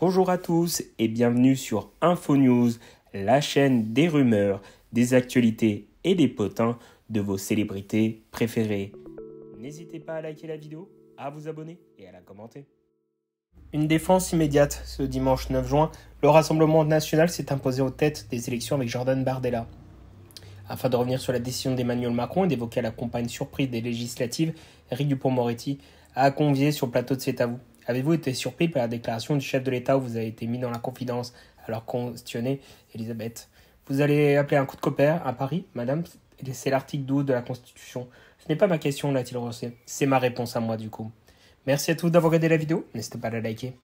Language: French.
Bonjour à tous et bienvenue sur InfoNews, la chaîne des rumeurs, des actualités et des potins de vos célébrités préférées. N'hésitez pas à liker la vidéo, à vous abonner et à la commenter. Une défense immédiate. Ce dimanche 9 juin, le Rassemblement national s'est imposé aux têtes des élections avec Jordan Bardella. Afin de revenir sur la décision d'Emmanuel Macron et d'évoquer la campagne surprise des législatives, Eric Dupont-Moretti a convié sur le plateau de C'est à vous Avez-vous été surpris par la déclaration du chef de l'État où vous avez été mis dans la confidence alors qu'on questionnait Elisabeth Vous allez appeler un coup de copère à Paris, madame C'est l'article 12 de la Constitution. Ce n'est pas ma question, l'a-t-il reçu C'est ma réponse à moi, du coup. Merci à tous d'avoir regardé la vidéo. N'hésitez pas à la liker.